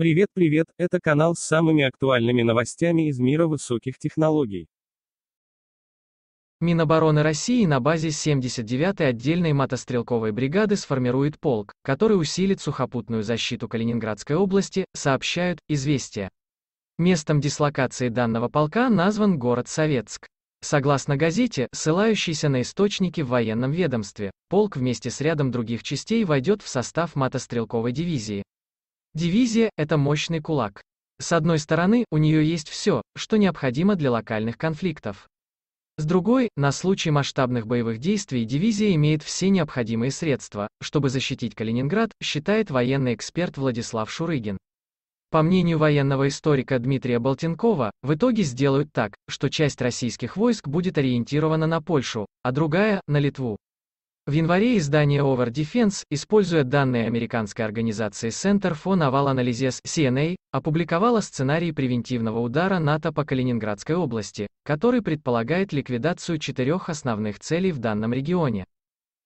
Привет, привет, это канал с самыми актуальными новостями из мира высоких технологий. Минобороны России на базе 79-й отдельной мотострелковой бригады сформирует полк, который усилит сухопутную защиту Калининградской области, сообщают «Известия». Местом дислокации данного полка назван город Советск. Согласно газете, ссылающейся на источники в военном ведомстве, полк вместе с рядом других частей войдет в состав мотострелковой дивизии, Дивизия – это мощный кулак. С одной стороны, у нее есть все, что необходимо для локальных конфликтов. С другой, на случай масштабных боевых действий дивизия имеет все необходимые средства, чтобы защитить Калининград, считает военный эксперт Владислав Шурыгин. По мнению военного историка Дмитрия Болтенкова, в итоге сделают так, что часть российских войск будет ориентирована на Польшу, а другая – на Литву. В январе издание Over Defense, используя данные американской организации Center for Naval Analysis CNA, опубликовало сценарий превентивного удара НАТО по Калининградской области, который предполагает ликвидацию четырех основных целей в данном регионе.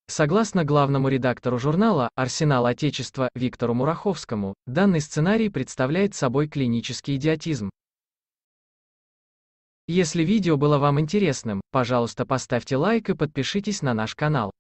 Согласно главному редактору журнала «Арсенал Отечества» Виктору Мураховскому, данный сценарий представляет собой клинический идиотизм. Если видео было вам интересным, пожалуйста поставьте лайк и подпишитесь на наш канал.